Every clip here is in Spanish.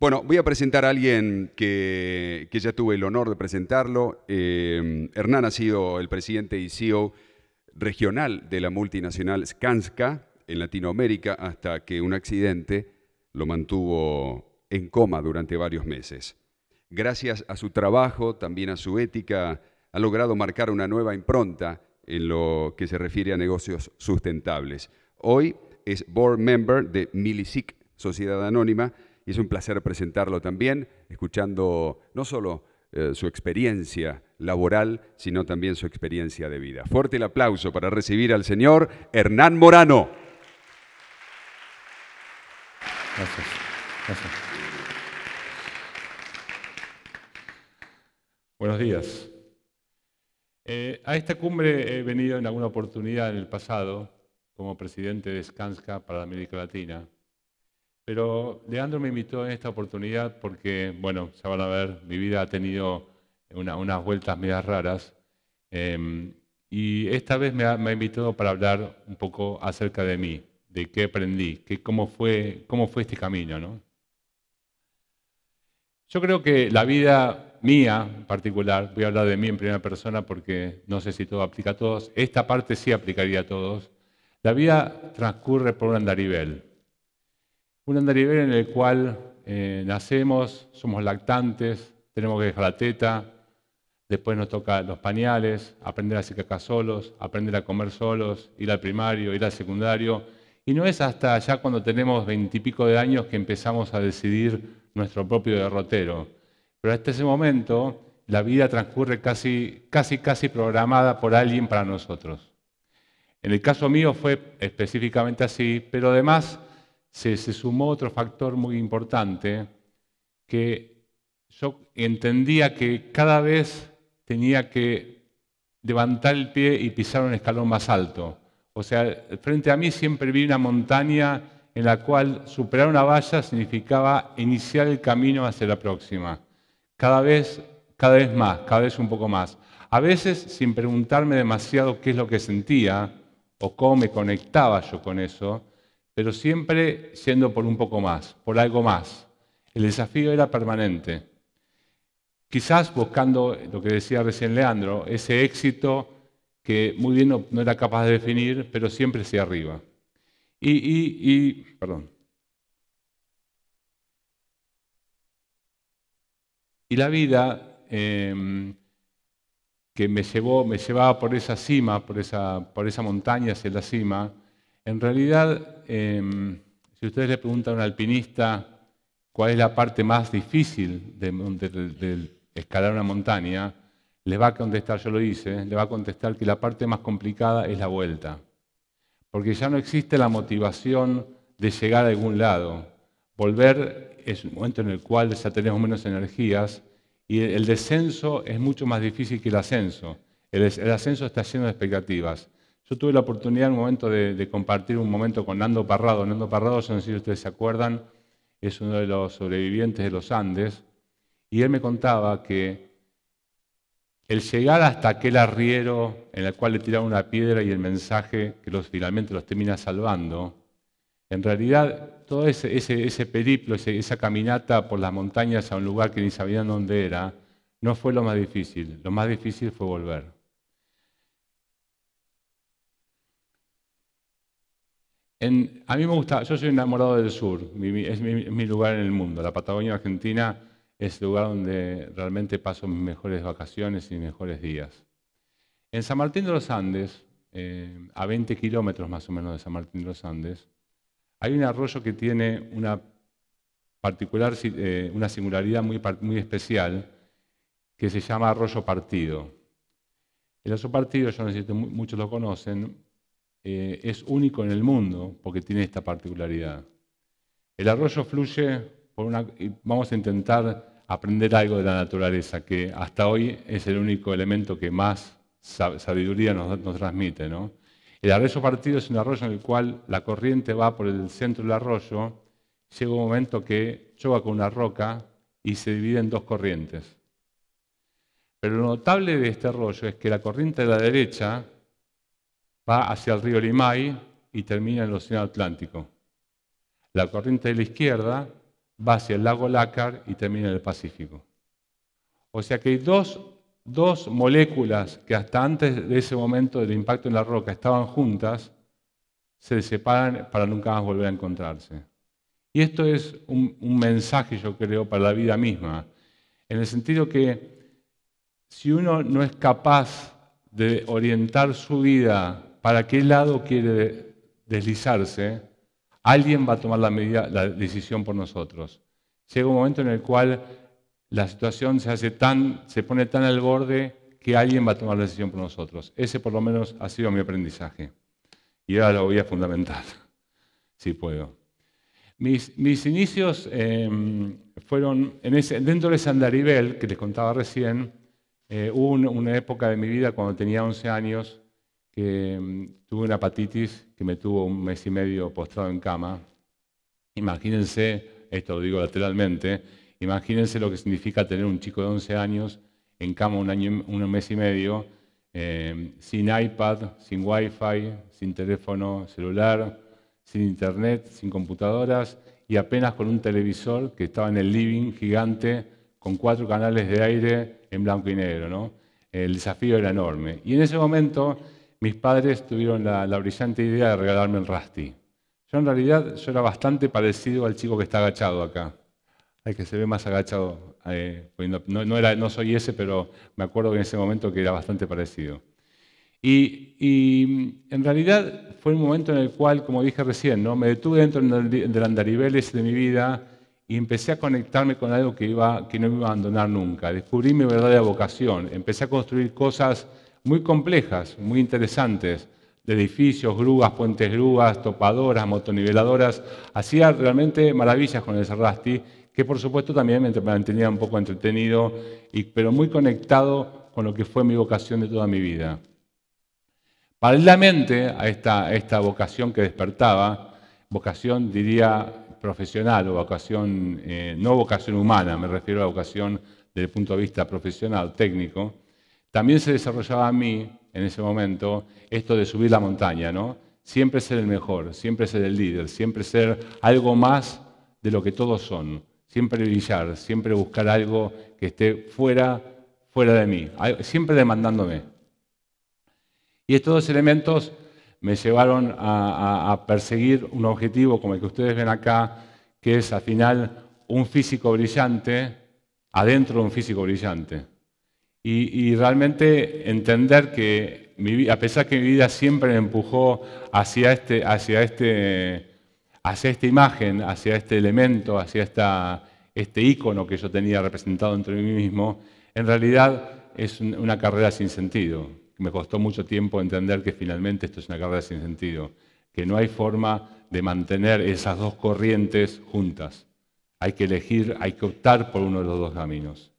Bueno, voy a presentar a alguien que, ya tuve el honor de presentarlo. Eh, Hernán ha sido el presidente y CEO regional de la multinacional Skanska en Latinoamérica hasta que un accidente lo mantuvo en coma durante varios meses. Gracias a su trabajo, también a su ética, ha logrado marcar una nueva impronta en lo que se refiere a negocios sustentables. Hoy es board member de Milisic, Sociedad Anónima, y es un placer presentarlo también, escuchando no solo eh, su experiencia laboral, sino también su experiencia de vida. Fuerte el aplauso para recibir al señor Hernán Morano. Gracias. Buenos días. Eh, a esta cumbre he venido en alguna oportunidad en el pasado como presidente de Skanska para América Latina pero Leandro me invitó en esta oportunidad porque, bueno, ya van a ver, mi vida ha tenido unas vueltas medias raras. Em, y esta vez me ha, invitado para hablar un poco acerca de mí, de qué aprendí, que cómo, fue, cómo fue este camino. Yo creo que la vida mía en particular, voy a hablar de mí en primera persona porque no sé si todo aplica a todos, esta parte sí aplicaría a todos. La vida transcurre por un andarivel un ver en el cual eh, nacemos, somos lactantes, tenemos que dejar la teta, después nos toca los pañales, aprender a hacer caca solos, aprender a comer solos, ir al primario, ir al secundario. Y no es hasta ya cuando tenemos veintipico de años que empezamos a decidir nuestro propio derrotero. Pero hasta ese momento la vida transcurre casi, casi, casi programada por alguien para nosotros. En el caso mío fue específicamente así, pero además se, sumó otro factor muy importante que yo entendía que cada vez tenía que levantar el pie y pisar un escalón más alto. O sea, frente a mí siempre vi una montaña en la cual superar una valla significaba iniciar el camino hacia la próxima. Cada vez, cada vez más, cada vez un poco más. A veces sin preguntarme demasiado qué es lo que sentía o cómo me conectaba yo con eso, pero siempre siendo por un poco más, por algo más. El desafío era permanente. Quizás buscando lo que decía recién Leandro, ese éxito que muy bien no, era capaz de definir, pero siempre hacia arriba. Y, y, la vida em, que me llevó, me llevaba por esa cima, por por esa montaña hacia la cima, en realidad, em, si ustedes le preguntan a un alpinista cuál es la parte más difícil de, escalar una montaña, le va a contestar, yo lo hice, le va a contestar que la parte más complicada es la vuelta. Porque ya no existe la motivación de llegar a algún lado. Volver es un momento en el cual ya tenemos menos energías y el descenso es mucho más difícil que el ascenso. el ascenso está lleno de expectativas. Yo tuve la oportunidad en un momento de, compartir un momento con Nando Parrado. Nando Parrado, no sé si ustedes se acuerdan, es uno de los sobrevivientes de los Andes. Y él me contaba que el llegar hasta aquel arriero en el cual le tiraron una piedra y el mensaje que los, finalmente los termina salvando, en realidad todo ese, ese, periplo, esa caminata por las montañas a un lugar que ni sabían dónde era, no fue lo más difícil. Lo más difícil fue volver. a mí me gusta, yo soy enamorado del sur, es mi, lugar en el mundo. La Patagonia Argentina es el lugar donde realmente paso mis mejores vacaciones y mis mejores días. En San Martín de los Andes, eh, a 20 kilómetros más o menos de San Martín de los Andes, hay un arroyo que tiene una particular, eh, una singularidad muy, muy especial que se llama arroyo partido. El arroyo partido, yo no sé muchos lo conocen, eh, es único en el mundo porque tiene esta particularidad. El arroyo fluye por una... Vamos a intentar aprender algo de la naturaleza, que hasta hoy es el único elemento que más sabiduría nos, transmite. El arroyo partido es un arroyo en el cual la corriente va por el centro del arroyo, llega un momento que choca con una roca y se divide en dos corrientes. Pero lo notable de este arroyo es que la corriente de la derecha va hacia el río Limay y termina en el Océano Atlántico. La corriente de la izquierda va hacia el lago Lácar y termina en el Pacífico. O sea que hay dos, moléculas que hasta antes de ese momento del impacto en la roca estaban juntas, se separan para nunca más volver a encontrarse. Y esto es un, un, mensaje, yo creo, para la vida misma, en el sentido que si uno no es capaz de orientar su vida para qué lado quiere deslizarse, alguien va a tomar la, decisión por nosotros. Llega un momento en el cual la situación se, hace se pone tan al borde que alguien va a tomar la decisión por nosotros. Ese por lo menos ha sido mi aprendizaje. Y ahora lo voy a fundamentar, si puedo. Mis, inicios em, fueron, dentro de Sandaribel, que les contaba recién, eh, hubo una época de mi vida cuando tenía 11 años, que mm, tuve una hepatitis que me tuvo un mes y medio postrado en cama. Imagínense, esto lo digo lateralmente, imagínense lo que significa tener un chico de 11 años en cama un, año, un mes y medio, em, sin iPad, sin Wi-Fi, sin teléfono celular, sin internet, sin computadoras y apenas con un televisor que estaba en el living gigante con cuatro canales de aire en blanco y negro. ¿no? El desafío era enorme. Y en ese momento mis padres tuvieron la, brillante idea de regalarme el Rusty. Yo en realidad yo era bastante parecido al chico que está agachado acá, al que se ve más agachado. Eh, no, soy ese, pero me acuerdo en ese momento que era bastante parecido. Y, en realidad fue un momento en el cual, como dije recién, ¿no? me detuve dentro del andaribeles de mi vida y empecé a conectarme con algo que, iba, que no me iba a abandonar nunca. Descubrí mi verdadera vocación, empecé a construir cosas muy complejas, muy interesantes, de edificios, grúas, puentes grúas, topadoras, motoniveladoras. Hacía realmente maravillas con el Serrasti, que por supuesto también me mantenía un poco entretenido, y, pero muy conectado con lo que fue mi vocación de toda mi vida. Paralelamente a esta, vocación que despertaba, vocación diría profesional o vocación, eh, no vocación humana, me refiero a vocación desde el punto de vista profesional, técnico, también se desarrollaba a mí, en ese momento, esto de subir la montaña, ¿no? Siempre ser el mejor, siempre ser el líder, siempre ser algo más de lo que todos son, siempre brillar, siempre buscar algo que esté fuera, fuera de mí, siempre demandándome. Y estos dos elementos me llevaron a, a perseguir un objetivo como el que ustedes ven acá, que es al final un físico brillante, adentro de un físico brillante. Y, realmente entender que a pesar que mi vida siempre me empujó hacia, este, hacia, este, hacia esta imagen, hacia este elemento, hacia esta, este icono que yo tenía representado entre mí mismo, en realidad es una carrera sin sentido. Me costó mucho tiempo entender que finalmente esto es una carrera sin sentido, que no hay forma de mantener esas dos corrientes juntas. Hay que elegir, hay que optar por uno de los dos caminos.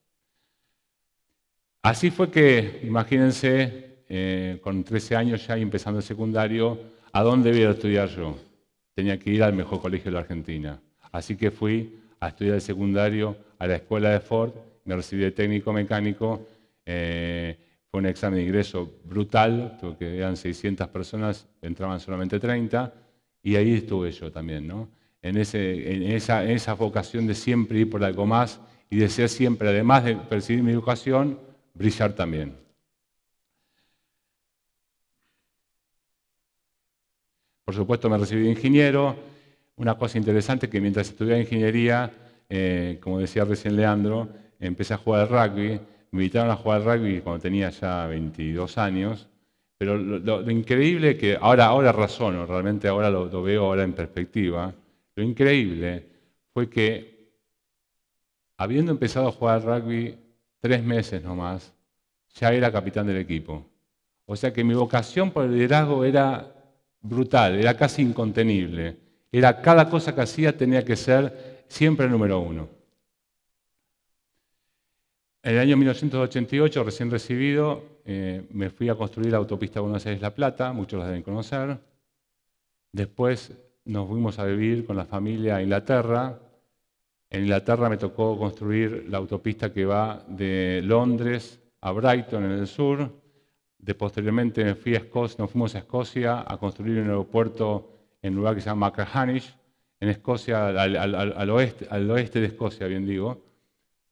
Así fue que, imagínense, eh, con 13 años ya empezando el secundario, ¿a dónde iba a estudiar yo? Tenía que ir al mejor colegio de la Argentina. Así que fui a estudiar el secundario a la escuela de Ford, me recibí de técnico mecánico, eh, fue un examen de ingreso brutal, que eran 600 personas, entraban solamente 30, y ahí estuve yo también, ¿no? En, esa, vocación de siempre ir por algo más y de ser siempre, además de percibir mi educación, brillar también. Por supuesto me recibí de ingeniero. Una cosa interesante que mientras estudiaba ingeniería, eh, como decía recién Leandro, empecé a jugar al rugby. Me invitaron a jugar rugby cuando tenía ya 22 años. Pero lo, increíble que ahora, ahora razono, realmente ahora lo, veo ahora en perspectiva, lo increíble fue que habiendo empezado a jugar al rugby tres meses nomás, ya era capitán del equipo. O sea que mi vocación por el liderazgo era brutal, era casi incontenible. Era cada cosa que hacía tenía que ser siempre el número uno. En el año 1988, recién recibido, eh, me fui a construir la autopista Buenos Aires-La Plata, muchos la deben conocer. Después nos fuimos a vivir con la familia a Inglaterra, en Inglaterra me tocó construir la autopista que va de Londres a Brighton en el sur. posteriormente fui a nos fuimos a Escocia a construir un aeropuerto en un lugar que se llama Macrahanish, en Escocia, al, oeste, de Escocia, bien digo,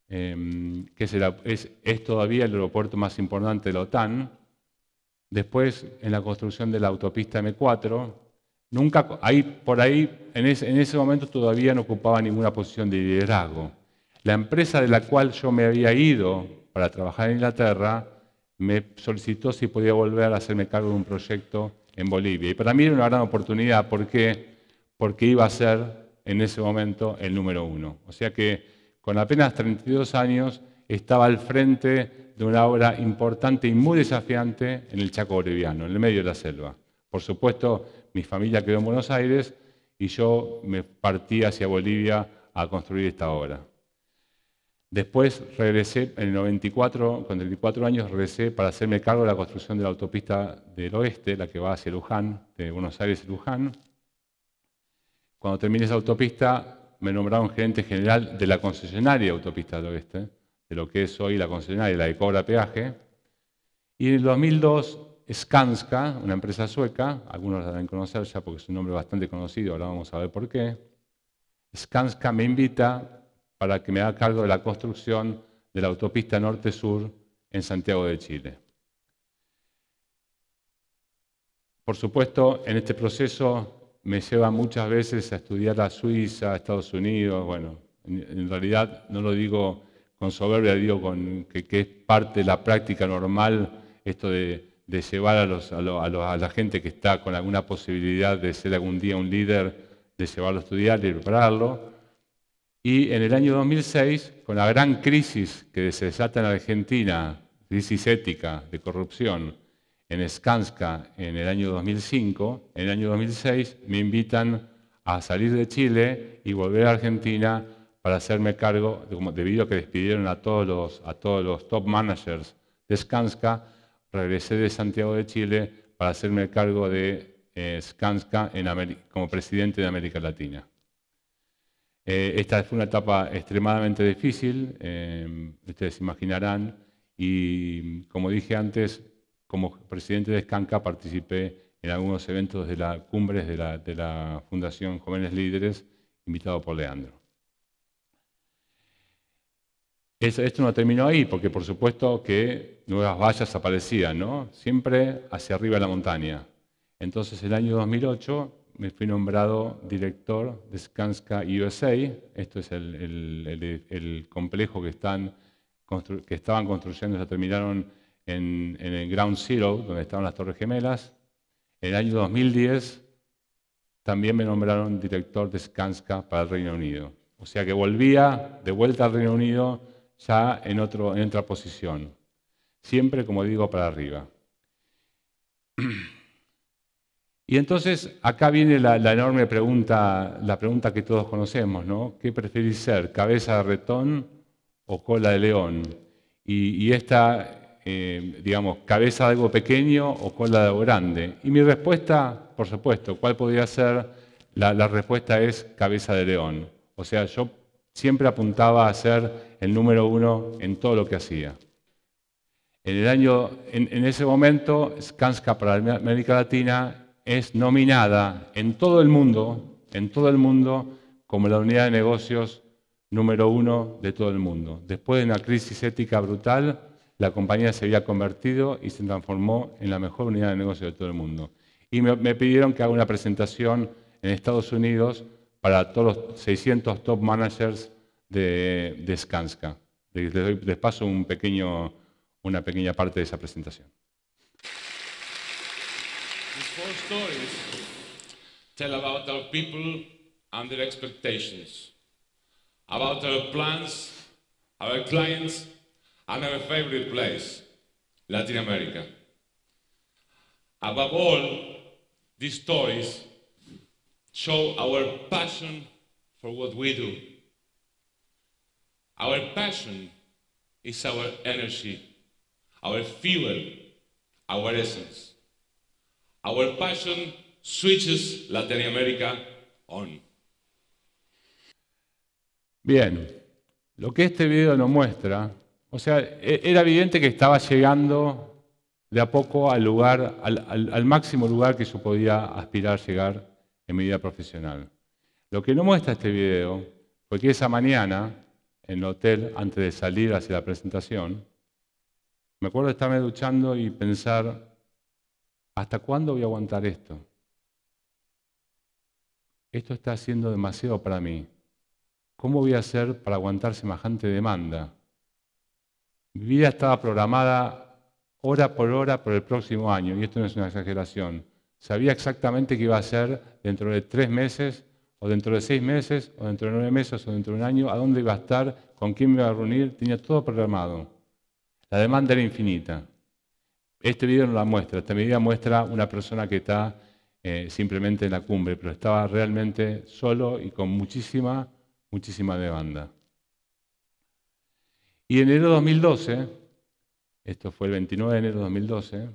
em, que es todavía el aeropuerto más importante de la OTAN. Después, en la construcción de la autopista M4, Nunca, ahí, por ahí, en ese, momento todavía no ocupaba ninguna posición de liderazgo. La empresa de la cual yo me había ido para trabajar en Inglaterra me solicitó si podía volver a hacerme cargo de un proyecto en Bolivia. Y para mí era una gran oportunidad porque, porque iba a ser en ese momento el número uno. O sea que con apenas 32 años estaba al frente de una obra importante y muy desafiante en el Chaco Boliviano, en el medio de la selva. Por supuesto, mi familia quedó en Buenos Aires y yo me partí hacia Bolivia a construir esta obra. Después regresé, en el 94, con 34 años, regresé para hacerme cargo de la construcción de la autopista del oeste, la que va hacia Luján, de Buenos Aires a Luján. Cuando terminé esa autopista, me nombraron gerente general de la concesionaria autopista del oeste, de lo que es hoy la concesionaria, la de cobra peaje. Y en el 2002 Skanska, una empresa sueca, algunos la deben conocer ya porque es un nombre bastante conocido, ahora vamos a ver por qué. Skanska me invita para que me haga cargo de la construcción de la autopista norte-sur en Santiago de Chile. Por supuesto, en este proceso me lleva muchas veces a estudiar a Suiza, a Estados Unidos, bueno, en realidad no lo digo con soberbia, digo con que, que es parte de la práctica normal esto de de llevar a, la gente que está con alguna posibilidad de ser algún día un líder, de llevarlo a estudiar y prepararlo. Y en el año 2006, con la gran crisis que se desata en Argentina, crisis ética de corrupción, en Skanska en el año 2005, en el año 2006 me invitan a salir de Chile y volver a Argentina para hacerme cargo, debido a que despidieron a todos los, a todos los top managers de Skanska, regresé de Santiago de Chile para hacerme el cargo de eh, como presidente de América Latina. Eh, esta fue una etapa extremadamente difícil, eh, ustedes imaginarán, y como dije antes, como presidente de Skanska participé en algunos eventos de las cumbres de la Fundación Jóvenes Líderes, invitado por Leandro esto no terminó ahí, porque por supuesto que nuevas vallas aparecían, ¿no? Siempre hacia arriba de la montaña. Entonces, el año 2008 me fui nombrado director de Skanska USA. Esto es el, complejo que, están, que estaban construyendo, se terminaron en, en, el Ground Zero, donde estaban las Torres Gemelas. En el año 2010 también me nombraron director de Skanska para el Reino Unido. O sea que volvía de vuelta al Reino Unido ya en, otro, otra posición. Siempre, como digo, para arriba. Y entonces acá viene la, enorme pregunta, la pregunta que todos conocemos, ¿no? ¿Qué preferís ser, cabeza de retón o cola de león? Y, esta, eh, digamos, cabeza de algo pequeño o cola de algo grande. Y mi respuesta, por supuesto, ¿cuál podría ser? La, la respuesta es cabeza de león. O sea, yo siempre apuntaba a ser el número uno en todo lo que hacía. En, ese momento, Skanska para América Latina es nominada en todo el mundo, en todo el mundo, como la unidad de negocios número uno de todo el mundo. Después de una crisis ética brutal, la compañía se había convertido y se transformó en la mejor unidad de negocios de todo el mundo. Y me pidieron que haga una presentación en Estados Unidos para todos los 600 top managers de, de Skanska. Les, paso una pequeña parte de esa presentación. These four stories tell about our people and their expectations, about our plans, our clients, and our favorite place, Latin America. Above all, these stories show our passion for what we do. Our passion is our energy, our fuel, our essence. Our passion switches Latin America on. Bien, lo que este video nos muestra, o sea, e-, era evidente que estaba llegando de a poco al lugar, al, al máximo lugar que yo podía aspirar a llegar en mi vida profesional. Lo que no muestra este video fue que esa mañana, en el hotel, antes de salir hacia la presentación, me acuerdo estarme duchando y pensar, ¿hasta cuándo voy a aguantar esto? Esto está siendo demasiado para mí. ¿Cómo voy a hacer para aguantar semejante demanda? Mi vida estaba programada hora por hora por el próximo año, y esto no es una exageración. Sabía exactamente qué iba a hacer dentro de tres meses, o dentro de seis meses, o dentro de nueve meses, o dentro de un año, a dónde iba a estar, con quién me iba a reunir, tenía todo programado. La demanda era infinita. Este video no la muestra, esta medida muestra una persona que está eh, simplemente en la cumbre, pero estaba realmente solo y con muchísima, muchísima demanda. Y en enero 2012, esto fue el 29 de enero de 2012,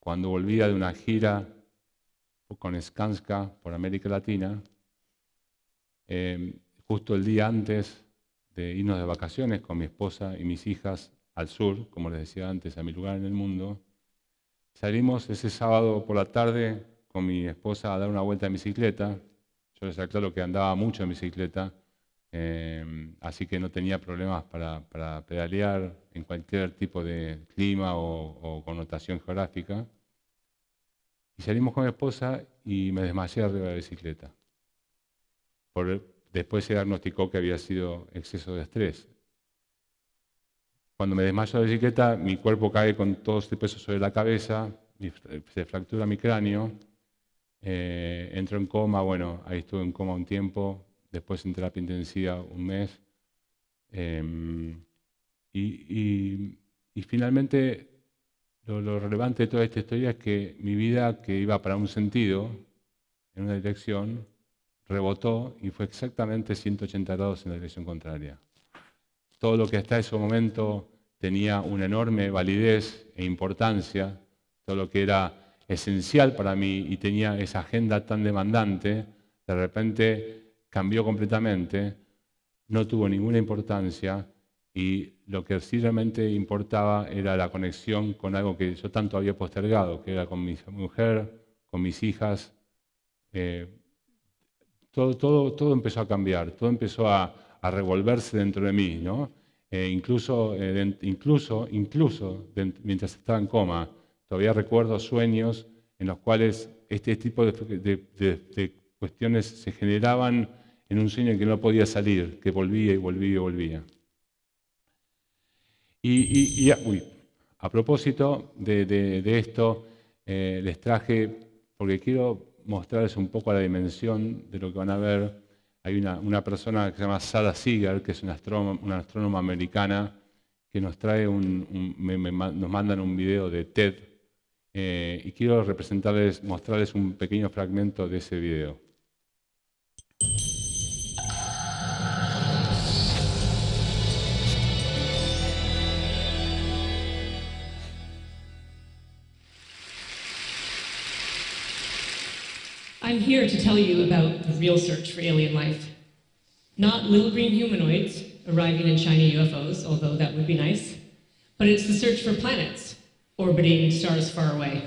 cuando volvía de una gira con Skanska por América Latina, em, justo el día antes de irnos de vacaciones con mi esposa y mis hijas al sur, como les decía antes, a mi lugar en el mundo, salimos ese sábado por la tarde con mi esposa a dar una vuelta en bicicleta. Yo les aclaro que andaba mucho en bicicleta, em, así que no tenía problemas para, pedalear en cualquier tipo de clima o connotación geográfica. Y salimos con mi esposa y me desmayé arriba de la bicicleta. después se diagnosticó que había sido exceso de estrés. Cuando me desmayo de la bicicleta, mi cuerpo cae con todo este peso sobre la cabeza, se fractura mi cráneo, eh, entro en coma, bueno, ahí estuve en coma un tiempo, después en terapia intensiva un mes. Em, y, finalmente lo, relevante de toda esta historia es que mi vida, que iba para un sentido, en una dirección, rebotó y fue exactamente 180 grados en la dirección contraria. Todo lo que hasta ese momento tenía una enorme validez e importancia, todo lo que era esencial para mí y tenía esa agenda tan demandante, de repente cambió completamente, no tuvo ninguna importancia y lo que sí realmente importaba era la conexión con algo que yo tanto había postergado, que era con mi mujer, con mis hijas. Eh, todo, todo, todo, empezó a cambiar, todo empezó a, a revolverse dentro de mí, ¿no? Eh, eh, incluso, incluso, incluso, mientras estaba en coma, todavía recuerdo sueños en los cuales este, este tipo de, de cuestiones se generaban en un sueño que no podía salir, que volvía y volvía y volvía. Y, a propósito de, esto, eh, les traje, porque quiero mostrarles un poco la dimensión de lo que van a ver. Hay una, persona que se llama Sarah Seager, que es una astrónoma, una astrónoma americana, que nos trae un, nos mandan un video de TED eh, y quiero representarles, mostrarles un pequeño fragmento de ese video. I'm here to tell you about the real search for alien life. Not little green humanoids arriving in shiny UFOs, although that would be nice, but it's the search for planets orbiting stars far away.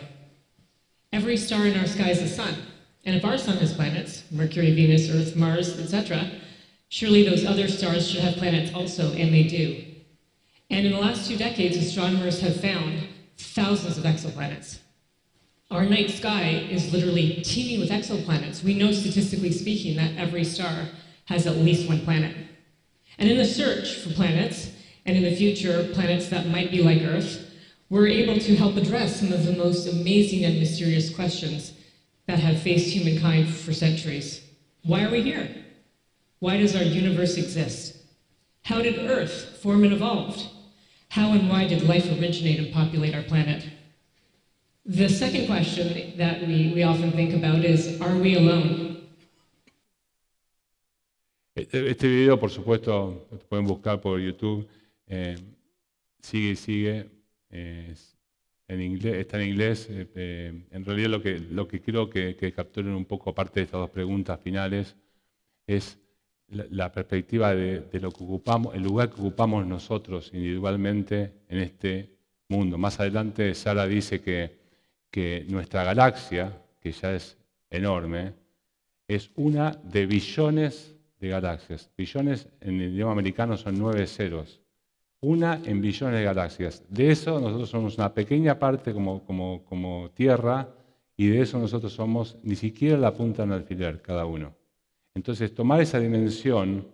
Every star in our sky is a sun, and if our sun has planets, Mercury, Venus, Earth, Mars, etc., surely those other stars should have planets also, and they do. And in the last two decades, astronomers have found thousands of exoplanets, our night sky is literally teeming with exoplanets. We know, statistically speaking, that every star has at least one planet. And in the search for planets, and in the future, planets that might be like Earth, we're able to help address some of the most amazing and mysterious questions that have faced humankind for centuries. Why are we here? Why does our universe exist? How did Earth form and evolve? How and why did life originate and populate our planet? The second question that we, we often think about is, are we alone? Este, este video, por supuesto, pueden buscar por YouTube. Eh, sigue y sigue. Eh, en inglés, está en inglés. Eh, en realidad lo que, lo que quiero que, que, capturen un poco, aparte de estas dos preguntas finales, es la, perspectiva de, de, lo que ocupamos, el lugar que ocupamos nosotros individualmente en este mundo. Más adelante Sara dice que que nuestra galaxia, que ya es enorme, es una de billones de galaxias. Billones en el idioma americano son nueve ceros. Una en billones de galaxias. De eso nosotros somos una pequeña parte como, como, como Tierra y de eso nosotros somos ni siquiera la punta en alfiler cada uno. Entonces tomar esa dimensión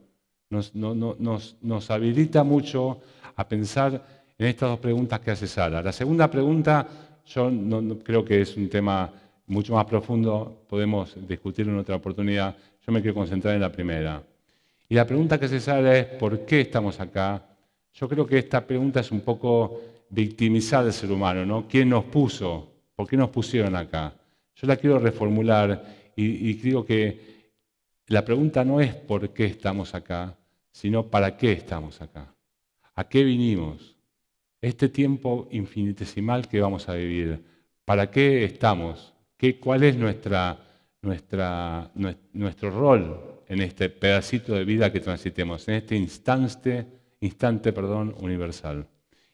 nos, nos habilita mucho a pensar en estas dos preguntas que hace Sara. La segunda pregunta yo no, creo que es un tema mucho más profundo, podemos discutirlo en otra oportunidad. Yo me quiero concentrar en la primera. Y la pregunta que se sale es, ¿por qué estamos acá? Yo creo que esta pregunta es un poco victimizar al ser humano, ¿no? ¿Quién nos puso? ¿Por qué nos pusieron acá? Yo la quiero reformular y, y creo que la pregunta no es por qué estamos acá, sino para qué estamos acá. ¿A qué vinimos? este tiempo infinitesimal que vamos a vivir. ¿Para qué estamos? ¿Qué, ¿Cuál es nuestra, nuestra, nuestro rol en este pedacito de vida que transitemos, en este instante, instante perdón, universal?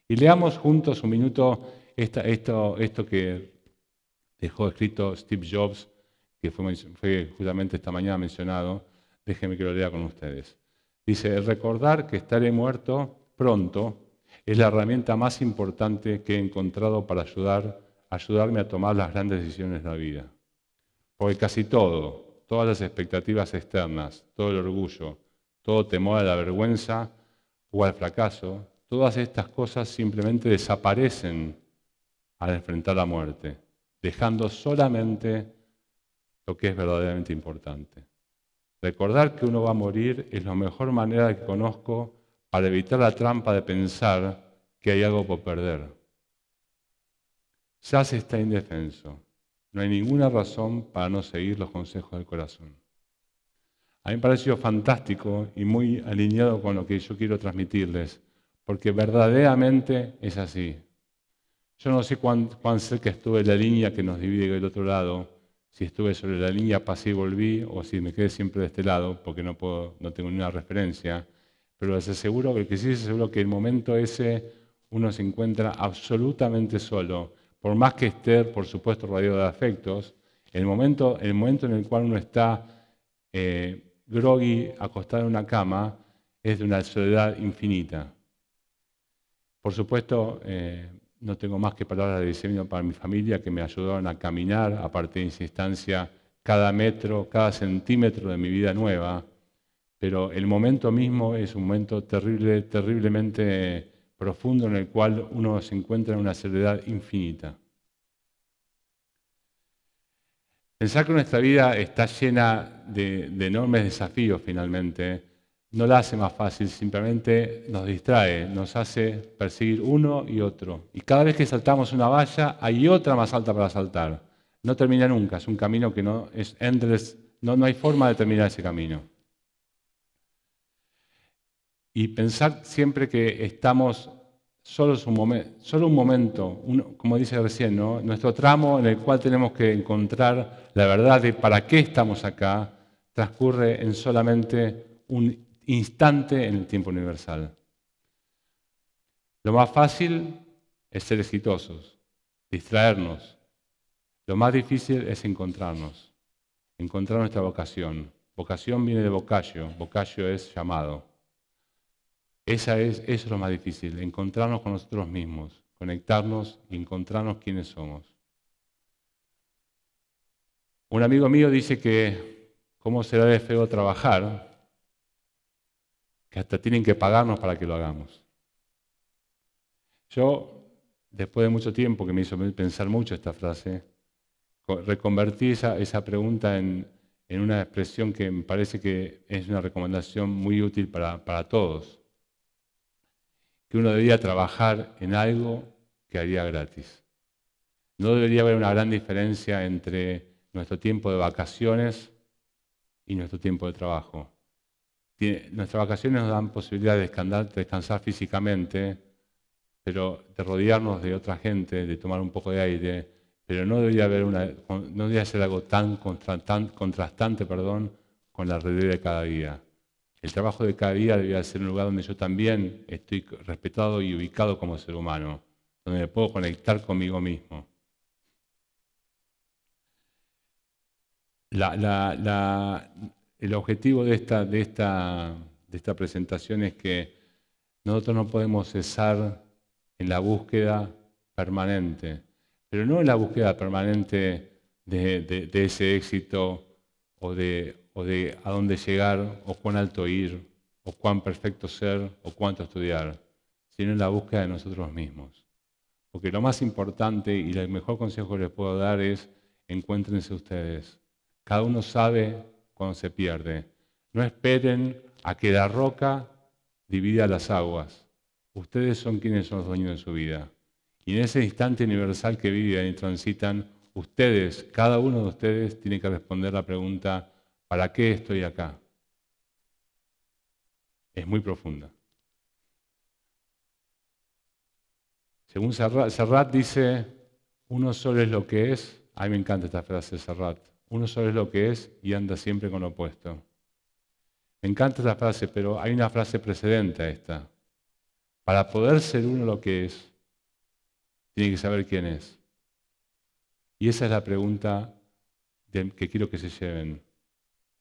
Y leamos juntos un minuto esto, esto que dejó escrito Steve Jobs, que fue, fue justamente esta mañana mencionado. Déjenme que lo lea con ustedes. Dice, recordar que estaré muerto pronto es la herramienta más importante que he encontrado para ayudar, ayudarme a tomar las grandes decisiones de la vida. Porque casi todo, todas las expectativas externas, todo el orgullo, todo temor a la vergüenza o al fracaso, todas estas cosas simplemente desaparecen al enfrentar la muerte, dejando solamente lo que es verdaderamente importante. Recordar que uno va a morir es la mejor manera que conozco para evitar la trampa de pensar que hay algo por perder. Ya está indefenso. No hay ninguna razón para no seguir los consejos del corazón. A mí me pareció fantástico y muy alineado con lo que yo quiero transmitirles, porque verdaderamente es así. Yo no sé cuán, cerca estuve de la línea que nos divide del otro lado, si estuve sobre la línea pasé y volví, o si me quedé siempre de este lado, porque no tengo ninguna referencia. Pero les aseguro que sí, aseguro que el momento ese uno se encuentra absolutamente solo. Por más que esté, por supuesto, rodeado de afectos, el momento, el momento en el cual uno está eh, groggy, acostado en una cama, es de una soledad infinita. Por supuesto, eh, no tengo más que palabras de diseño para mi familia que me ayudaron a caminar a partir de esa instancia cada metro, cada centímetro de mi vida nueva pero el momento mismo es un momento terrible, terriblemente profundo en el cual uno se encuentra en una seriedad infinita. Pensar que nuestra vida está llena de, enormes desafíos finalmente no la hace más fácil, simplemente nos distrae, nos hace perseguir uno y otro. Y cada vez que saltamos una valla hay otra más alta para saltar. No termina nunca, es un camino que no es endless, no hay forma de terminar ese camino y pensar siempre que estamos solo, un, solo un momento, como dice recién, nuestro tramo en el cual tenemos que encontrar la verdad de para qué estamos acá, transcurre en solamente un instante en el tiempo universal. Lo más fácil es ser exitosos, distraernos. Lo más difícil es encontrarnos, encontrar nuestra vocación. Vocación viene de vocallo, vocallo es llamado es, eso es lo más difícil, encontrarnos con nosotros mismos, conectarnos y encontrarnos quiénes somos. Un amigo mío dice que cómo será de feo trabajar, que hasta tienen que pagarnos para que lo hagamos. Yo, después de mucho tiempo que me hizo pensar mucho esta frase, reconvertí esa, pregunta en, una expresión que me parece que es una recomendación muy útil para todos que uno debería trabajar en algo que haría gratis. No debería haber una gran diferencia entre nuestro tiempo de vacaciones y nuestro tiempo de trabajo. nuestras vacaciones nos dan posibilidad de descansar, físicamente, pero de rodearnos de otra gente, de tomar un poco de aire, pero no debería haber una, no debería ser algo tan, contrastante, perdón, con la realidad de cada día. El trabajo de cada día debe ser un lugar donde yo también estoy respetado y ubicado como ser humano, donde me puedo conectar conmigo mismo. el objetivo de esta, presentación es que nosotros no podemos cesar en la búsqueda permanente, pero no en la búsqueda permanente de ese éxito o de, o de a dónde llegar, o cuán alto ir, o cuán perfecto ser, o cuánto estudiar, sino en la búsqueda de nosotros mismos. Porque lo más importante y el mejor consejo que les puedo dar es encuéntrense ustedes. Cada uno sabe cuando se pierde. No esperen a que la roca divida las aguas. Ustedes son quienes son los dueños de su vida. Y en ese instante universal que viven y transitan, ustedes, cada uno de ustedes, tiene que responder la pregunta, ¿Para qué estoy acá? Es muy profunda. Según Serrat, dice, uno solo es lo que es, a mí me encanta esta frase de Serrat, uno solo es lo que es y anda siempre con lo opuesto. Me encanta esta frase, pero hay una frase precedente a esta. Para poder ser uno lo que es, tiene que saber quién es. Y esa es la pregunta que quiero que se lleven.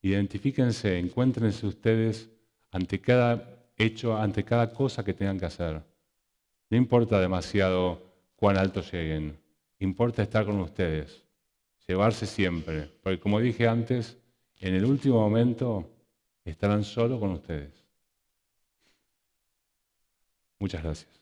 Identifíquense, encuéntrense ustedes ante cada hecho, ante cada cosa que tengan que hacer. No importa demasiado cuán alto lleguen, importa estar con ustedes, llevarse siempre, porque como dije antes, en el último momento estarán solo con ustedes. Muchas gracias.